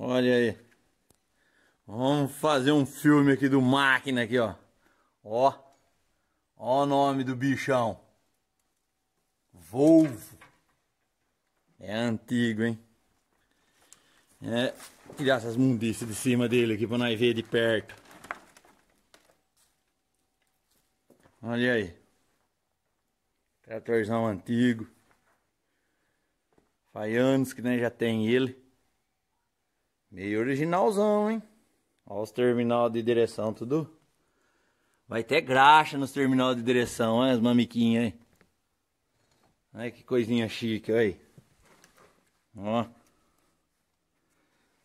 Olha aí. Vamos fazer um filme aqui do máquina aqui, ó. Ó. Ó o nome do bichão. Volvo. É antigo, hein? É, tirar essas mundices de cima dele aqui pra nós ver de perto. Olha aí. Tratorzão antigo. Faz anos que nem já tem ele. Meio originalzão, hein? Olha os terminal de direção, tudo. Vai ter graxa nos terminal de direção, olha as mamiquinhas aí. Olha que coisinha chique, olha aí. Ó.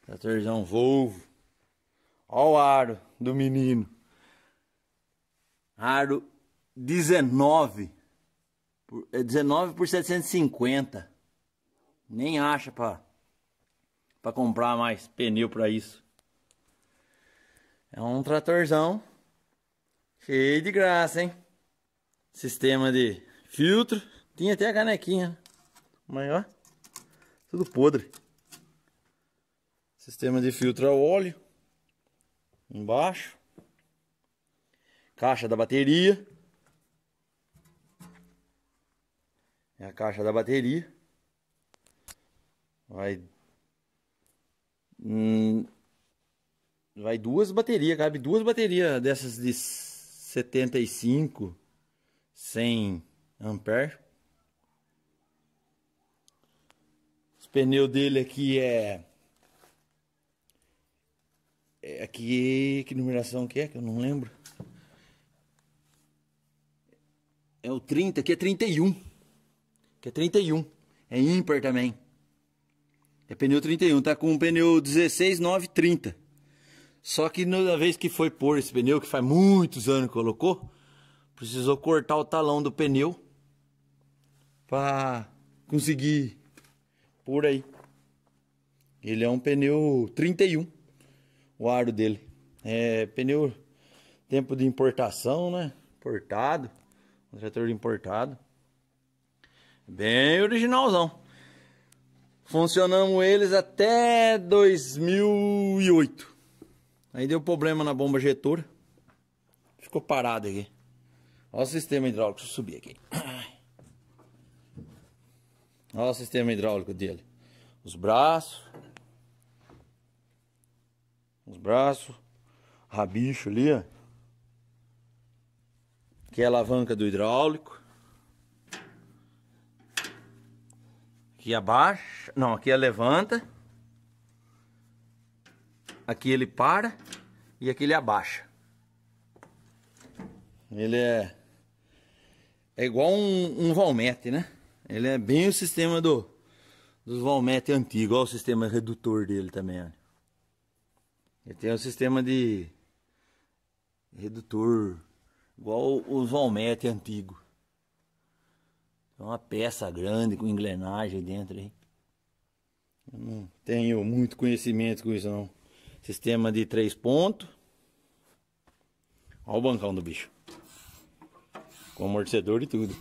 Tratorzão Volvo. Olha o aro do menino. Aro 19. Por, 19 é por 750. Nem acha, pá para comprar mais pneu para isso. É um tratorzão cheio de graça, hein? Sistema de filtro. Tinha até a canequinha. Mas ó, tudo podre. Sistema de filtro a óleo. Embaixo. Caixa da bateria. É a caixa da bateria. Vai Hum, vai duas baterias, cabe duas baterias dessas de 75, 100 ampere. Os pneus dele aqui é... é aqui, que numeração que é, que eu não lembro. É o 30, é que é 31. Que é 31. É ímpar também. É pneu 31, tá com um pneu 16930. Só que na vez que foi pôr esse pneu, que faz muitos anos que colocou, precisou cortar o talão do pneu para conseguir por aí. Ele é um pneu 31, o aro dele. É pneu tempo de importação, né? Importado, um trator importado. Bem originalzão. Funcionamos eles até 2008. Aí deu problema na bomba jetora. Ficou parado aqui. Olha o sistema hidráulico. Deixa eu subir aqui. Olha o sistema hidráulico dele. Os braços. Os braços. Rabicho ali, ó. Que é a alavanca do hidráulico. Aqui abaixa. Não, aqui levanta. Aqui ele para. E aqui ele abaixa. Ele é... É igual um, um Valmet, né? Ele é bem o sistema do dos Valmet antigo. Olha o sistema redutor dele também, olha. Ele tem um sistema de redutor igual os Valmet antigo. É uma peça grande com engrenagem dentro aí. Eu não tenho muito conhecimento com isso não. Sistema de três pontos. Olha o bancão do bicho. Com amortecedor e tudo.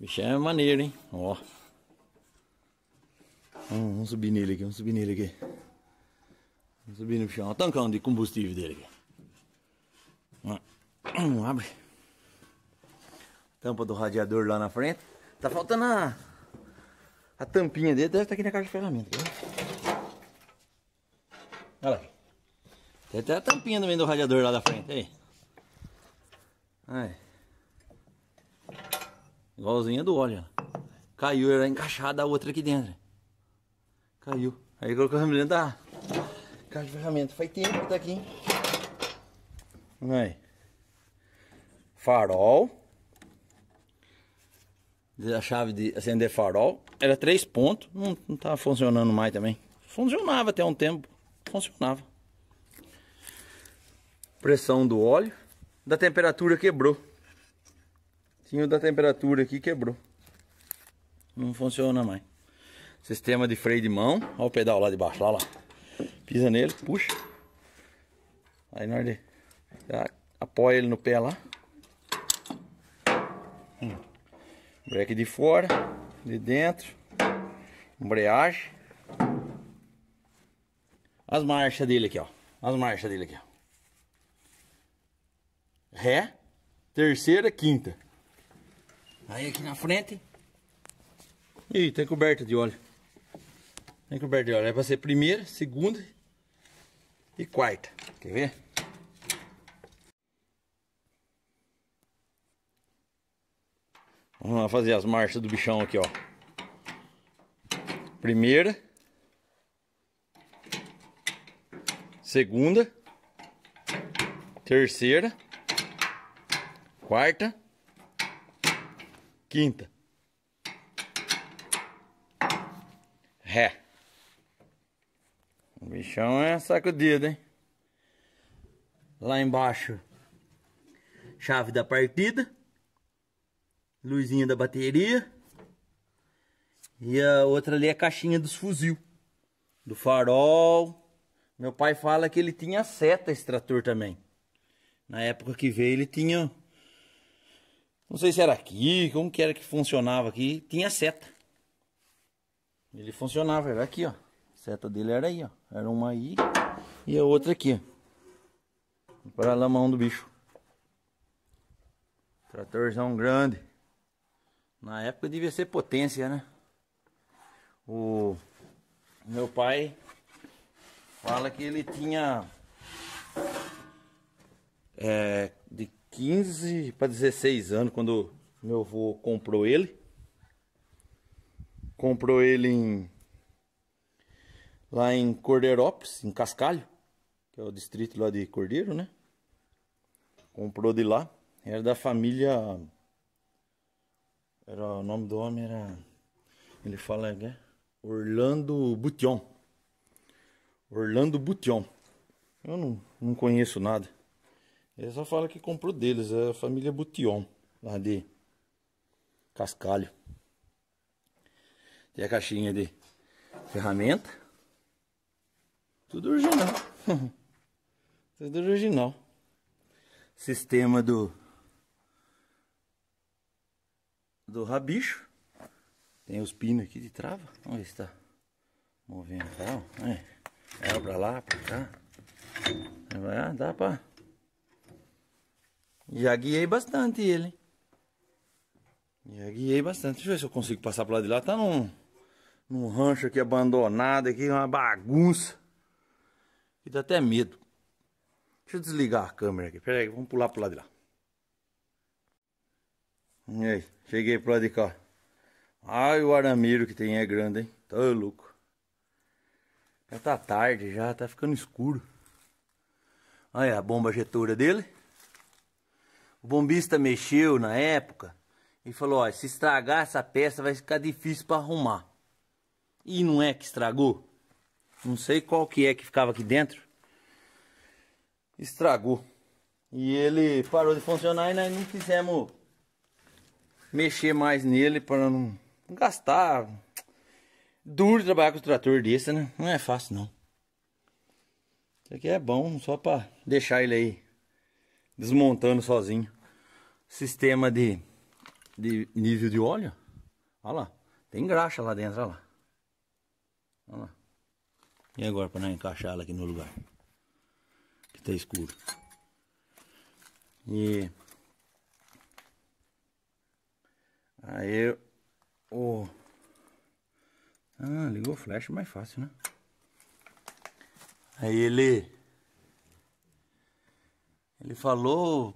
Bicho é maneiro, hein? Ó. Vamos, hum, vamos subir nele aqui, vamos subir nele aqui. Vamos subir no chão. Olha o tancão de combustível dele aqui. Não hum, hum, abre tampa do radiador lá na frente. Tá faltando a, a tampinha dele, deve estar tá aqui na caixa de ferramenta. Né? Olha lá. Deve até a tampinha também do radiador lá da frente, aí. Aí. Igualzinha do óleo. Caiu, era encaixada a outra aqui dentro. Caiu. Aí colocamos dentro da caixa de ferramenta. Faz tempo que tá aqui, hein? Aí. Farol a chave de acender farol. Era três pontos, não, não tava funcionando mais também. Funcionava até um tempo, funcionava. Pressão do óleo, da temperatura quebrou. Tinha o da temperatura aqui quebrou. Não funciona mais. Sistema de freio de mão, olha o pedal lá de baixo, lá, lá. Pisa nele, puxa. Aí na hora de... Apoia ele no pé lá. breque de fora, de dentro, embreagem. As marchas dele aqui, ó. As marchas dele aqui, ó. Ré, terceira, quinta. Aí aqui na frente. E tem coberta de óleo. Tem coberta de óleo. É ser primeira, segunda e quarta. Quer ver? Vamos lá fazer as marchas do bichão aqui, ó. Primeira. Segunda. Terceira. Quarta. Quinta. Ré. O bichão é sacudido, hein? Lá embaixo, chave da partida luzinha da bateria. E a outra ali é a caixinha dos fuzil. Do farol. Meu pai fala que ele tinha seta esse trator também. Na época que veio ele tinha... Não sei se era aqui, como que era que funcionava aqui. Tinha seta. Ele funcionava, era aqui, ó. A seta dele era aí, ó. Era uma aí e a outra aqui. Para lá a mão do bicho. Tratorzão grande. Na época devia ser potência, né? O meu pai fala que ele tinha é, de 15 para 16 anos quando meu avô comprou ele. Comprou ele em, lá em Cordeirópolis, em Cascalho, que é o distrito lá de Cordeiro, né? Comprou de lá. Era da família era, o nome do homem era. Ele fala é que é Orlando Bution. Orlando Bution. Eu não, não conheço nada. Ele só fala que comprou deles, é a família Bution, lá de Cascalho. Tem a caixinha de ferramenta. Tudo original. Tudo original. Sistema do do rabicho. Tem os pinos aqui de trava. Vamos ver se tá movendo tá? É, é pra lá, pra cá. vai ah, dá pra... Já guiei bastante ele. Já guiei bastante. Deixa eu ver se eu consigo passar pro lado de lá. Tá num, num rancho aqui abandonado, aqui uma bagunça. E dá até medo. Deixa eu desligar a câmera aqui. Pera aí, vamos pular pro lado de lá. E aí, cheguei pro lado de cá. Ai, o aramiro que tem é grande, hein? Tá louco. Já tá tarde, já tá ficando escuro. Olha a bomba jetora dele. O bombista mexeu na época e falou: ó, se estragar essa peça vai ficar difícil para arrumar. E não é que estragou? Não sei qual que é que ficava aqui dentro. Estragou. E ele parou de funcionar e nós não fizemos mexer mais nele para não gastar. Duro trabalhar com o trator desse, né? Não é fácil não. Isso aqui é bom só para deixar ele aí desmontando sozinho. Sistema de, de nível de óleo. Olha lá. Tem graxa lá dentro, olha lá. Olha lá. E agora para não encaixar ela aqui no lugar. Que tá escuro. E Aí o. Ah, ligou o flash mais fácil, né? Aí ele. Ele falou.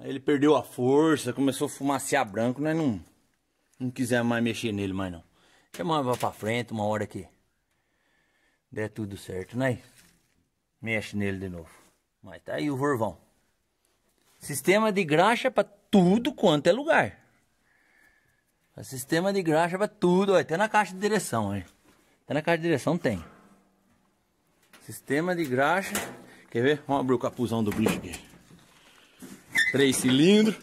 Aí ele perdeu a força, começou a fumacear branco, nós não. Não quiser mais mexer nele mais não. Chama mais pra frente, uma hora que. Der tudo certo, né? Mexe nele de novo. Mas tá aí o Vorvão. Sistema de graxa para tudo quanto é lugar. É sistema de graxa para tudo, até na caixa de direção, ó. Até na caixa de direção tem. Sistema de graxa. Quer ver? Vamos abrir o capuzão do bicho aqui. Três cilindros.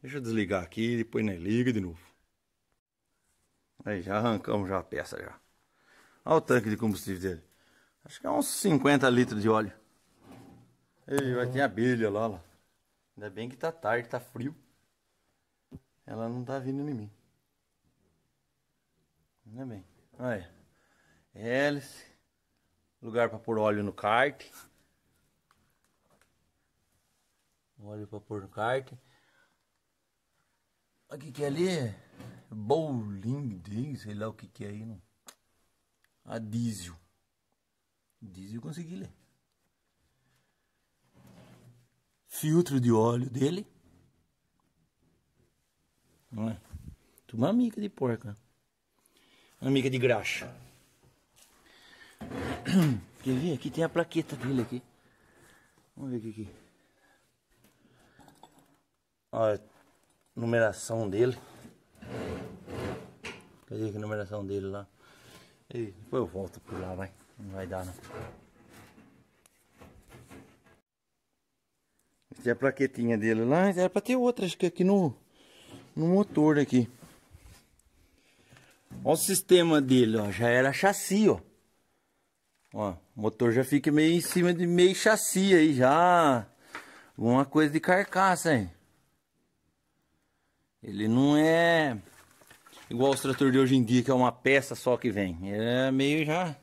Deixa eu desligar aqui, depois nem liga de novo. Aí já arrancamos já a peça já. Olha o tanque de combustível dele. Acho que é uns 50 litros de óleo. Ei, vai ter abelha lá, lá. Ainda bem que tá tarde, tá frio. Ela não tá vindo em mim. Ainda bem. Olha. Hélice. Lugar para pôr óleo no kart. Óleo para pôr no kart. O que que é ali? Bowling Day, sei lá o que que é aí. Não. A diesel. Diesel consegui ler. filtro de óleo dele. Não é? Uma mica de porca. Uma mica de graxa. Quer ver? Aqui tem a plaqueta dele aqui. Vamos ver aqui. Olha a numeração dele. Cadê a numeração dele lá? E depois eu volto por lá, vai. Não vai dar não. Essa a plaquetinha dele lá. Era pra ter outra, acho que aqui no, no motor aqui. Olha o sistema dele, ó. Já era chassi, ó. Ó, o motor já fica meio em cima de meio chassi aí, já. Uma coisa de carcaça, hein. Ele não é igual os trator de hoje em dia, que é uma peça só que vem. É meio já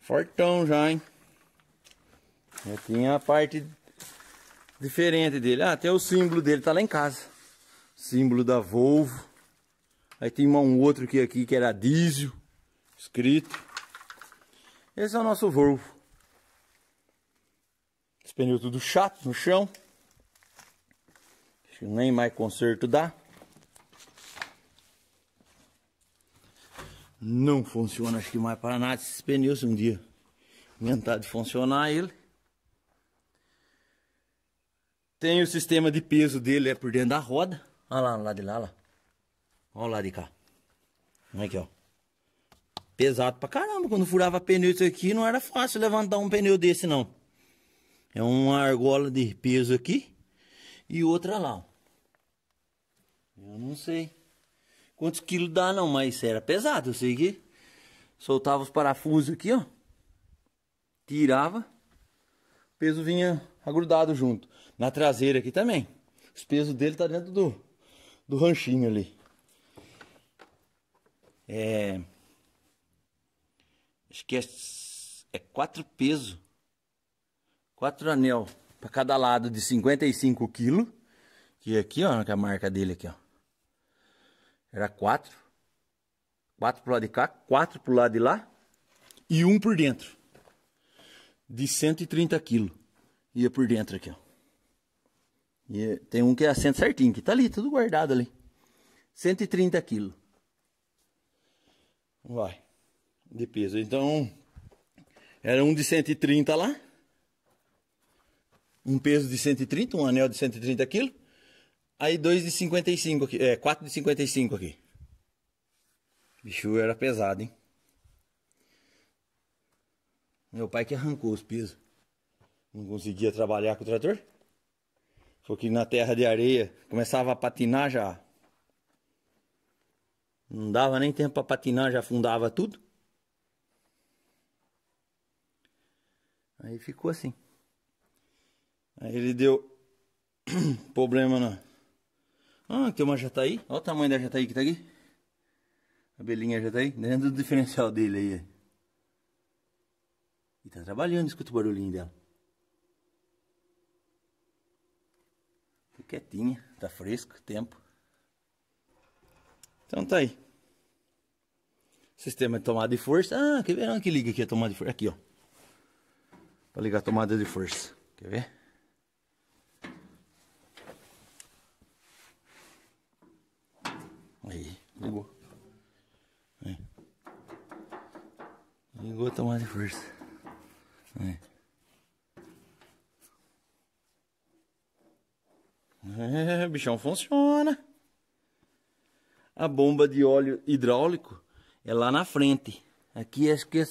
fortão já, hein. Já tinha a parte diferente dele. Ah, até o símbolo dele tá lá em casa. Símbolo da Volvo. Aí tem um outro aqui aqui que era diesel, escrito. Esse é o nosso Volvo. Esse pneu tudo chato no chão. Nem mais conserto dá. Não funciona acho que mais para nada esses pneus um dia. Inventar de funcionar ele. Tem o sistema de peso dele é por dentro da roda. Olha lá, lá de lá, lá. Olha lá de cá. Olha aqui, ó. Pesado pra caramba. Quando furava pneu isso aqui, não era fácil levantar um pneu desse, não. É uma argola de peso aqui e outra lá, ó. Eu não sei quantos quilos dá, não, mas era pesado. Eu sei que soltava os parafusos aqui, ó. Tirava. O peso vinha agrudado junto na traseira aqui também. Os pesos dele tá dentro do, do ranchinho ali. É, acho que é, é quatro pesos, quatro anel para cada lado de 55 quilos. E aqui, ó, que a marca dele aqui, ó. Era quatro. Quatro pro lado de cá, quatro pro lado de lá e um por dentro. De 130 quilos. Ia por dentro aqui, ó. E tem um que é assento certinho, que tá ali, tudo guardado ali. 130 quilos. Vai. De peso. Então, era um de 130 lá. Um peso de 130, um anel de 130 quilos. Aí dois de 55 aqui. É, quatro de 55 aqui. Bicho era pesado, hein? Meu pai que arrancou os pisos. Não conseguia trabalhar com o trator. Foi aqui na terra de areia. Começava a patinar já. Não dava nem tempo para patinar, já afundava tudo. Aí ficou assim. Aí ele deu problema na. Ah, tem uma jataí. Olha o tamanho da jataí que tá aqui. A abelhinha jataí. Dentro do diferencial dele aí. E tá trabalhando, escuta o barulhinho dela. quietinha, tá fresco tempo. Então tá aí. Sistema de tomada de força. Ah, quer ver onde ah, que liga aqui a tomada de força? Aqui, ó. Pra ligar a tomada de força. Quer ver? bichão funciona. A bomba de óleo hidráulico é lá na frente. Aqui é que é,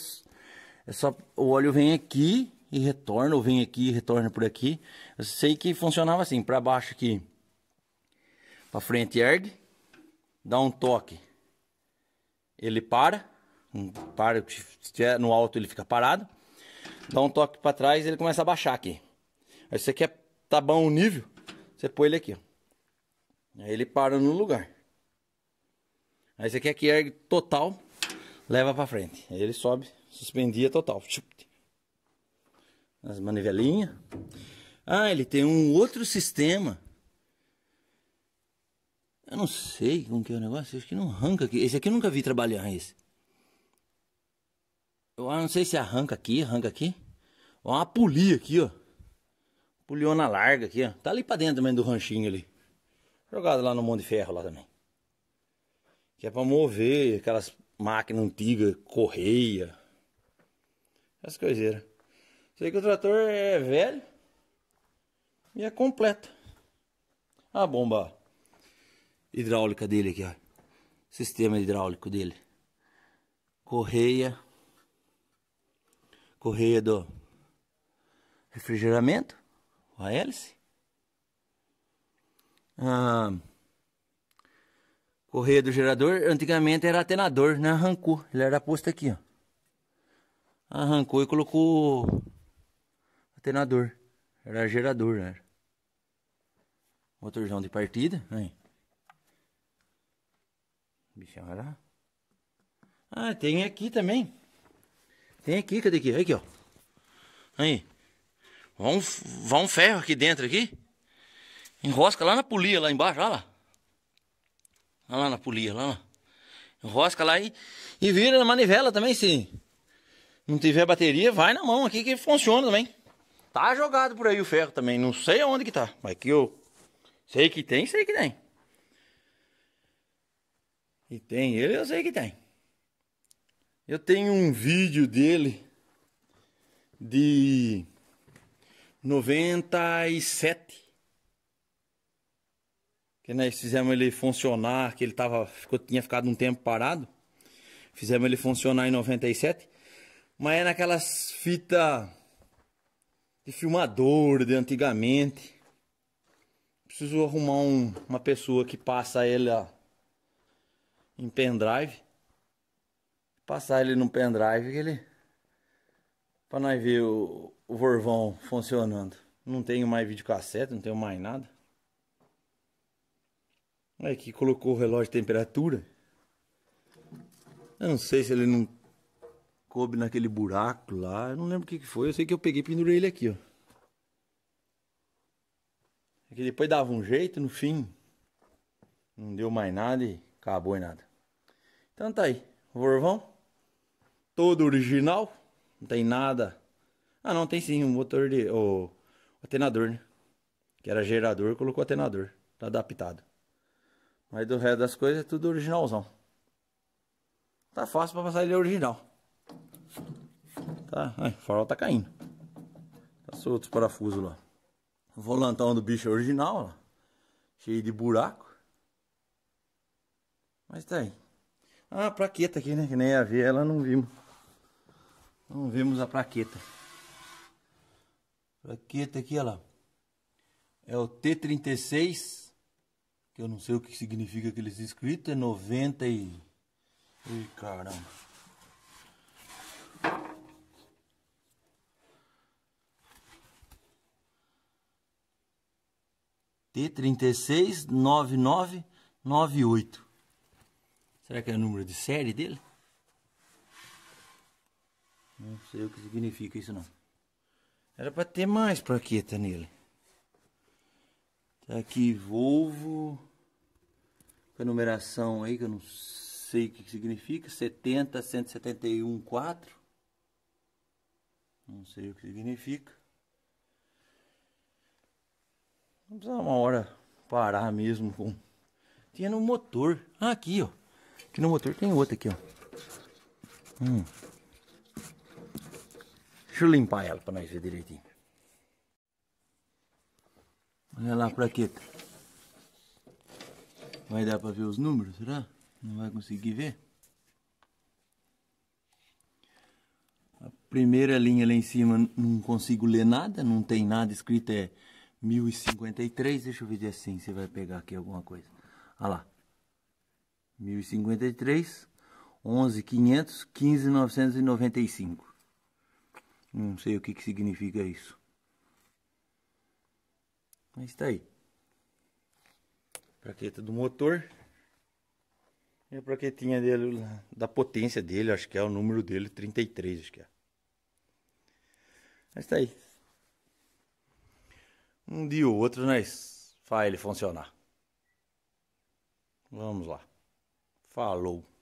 é só o óleo vem aqui e retorna, ou vem aqui e retorna por aqui. Eu sei que funcionava assim, para baixo aqui, para frente ergue, dá um toque, ele para, para se no alto ele fica parado, dá um toque para trás ele começa a baixar aqui. Aí você quer tá bom o nível, você põe ele aqui, ó. Aí ele para no lugar. Aí você quer que ergue total, leva para frente. Aí ele sobe, suspendia total. As manivelinhas. Ah, ele tem um outro sistema. Eu não sei como que é o negócio, acho que não arranca aqui. Esse aqui eu nunca vi trabalhar esse. Eu ah, não sei se arranca aqui, arranca aqui. Olha uma polia aqui, ó. na larga aqui, ó. Tá ali pra dentro também do ranchinho ali. Jogado lá no Monte de Ferro lá também. Que é para mover aquelas máquinas antigas, correia. Essas coiseiras. Sei que o trator é velho e é completo. A bomba hidráulica dele aqui, ó. Sistema hidráulico dele. Correia. Correia do refrigeramento. A hélice ah, correia do gerador, antigamente era atenador, né? Arrancou, ele era posto aqui, ó. Arrancou e colocou atenador. Era gerador, né? Motorzão de partida, aí. Bichão era... Ah, tem aqui também. Tem aqui, cadê aqui? Aqui, ó. Aí. Vão, vão ferro aqui dentro aqui. Enrosca lá na polia, lá embaixo, olha lá. Olha lá na polia, lá, lá. Enrosca lá e, e vira na manivela também, se não tiver bateria, vai na mão aqui que funciona também. Tá jogado por aí o ferro também, não sei aonde que tá, mas que eu sei que tem, sei que tem. E tem ele, eu sei que tem. Eu tenho um vídeo dele de 97 nós né, fizemos ele funcionar, que ele tava, ficou, tinha ficado um tempo parado. Fizemos ele funcionar em 97. Mas é naquelas fitas de filmador de antigamente. Preciso arrumar um, uma pessoa que passa ele ó, em pendrive. Passar ele no pendrive que ele. Pra nós ver o, o Vorvão funcionando. Não tenho mais videocassete, não tenho mais nada. Aí é que colocou o relógio de temperatura. Eu não sei se ele não coube naquele buraco lá. Eu não lembro o que, que foi. Eu sei que eu peguei e pendurei ele aqui, ó. É que depois dava um jeito no fim. Não deu mais nada e acabou em nada. Então tá aí. Vorvão. Todo original. Não tem nada. Ah, não, tem sim. O um motor de. O, o atenador, né? Que era gerador, colocou atenador. Tá adaptado. Mas do resto das coisas é tudo originalzão. Tá fácil pra passar ele é original. Tá, aí, o farol tá caindo. Tá solto os parafusos lá. O volantão do bicho é original, ó. Cheio de buraco. Mas tá aí. Ah, a plaqueta aqui, né? Que nem ver, ela não vimos. Não vimos a plaqueta. Plaqueta aqui, olha lá. É o T36 que eu não sei o que significa aqueles escritos é 90 e. Ih, caramba. t 369998 Será que é o número de série dele? Não sei o que significa isso não. Era para ter mais plaqueta nele. Tá aqui Volvo. Com a numeração aí que eu não sei o que significa. 70 171 4. Não sei o que significa. Não precisa uma hora parar mesmo com. Tinha no motor. Ah, aqui, ó. Aqui no motor tem outra aqui, ó. Hum. Deixa eu limpar ela para nós ver direitinho. Olha lá a plaqueta. Vai dar para ver os números, será? Não vai conseguir ver? A primeira linha lá em cima não consigo ler nada, não tem nada escrito, é 1053. Deixa eu ver é assim Você vai pegar aqui alguma coisa. Olha lá. 1053, 11500, 15995. Não sei o que, que significa isso. Mas está aí. Plaqueta do motor. E a plaquetinha dele, da potência dele, acho que é o número dele, 33, acho que é. Mas está aí. Um dia ou outro nós faz ele funcionar. Vamos lá. Falou.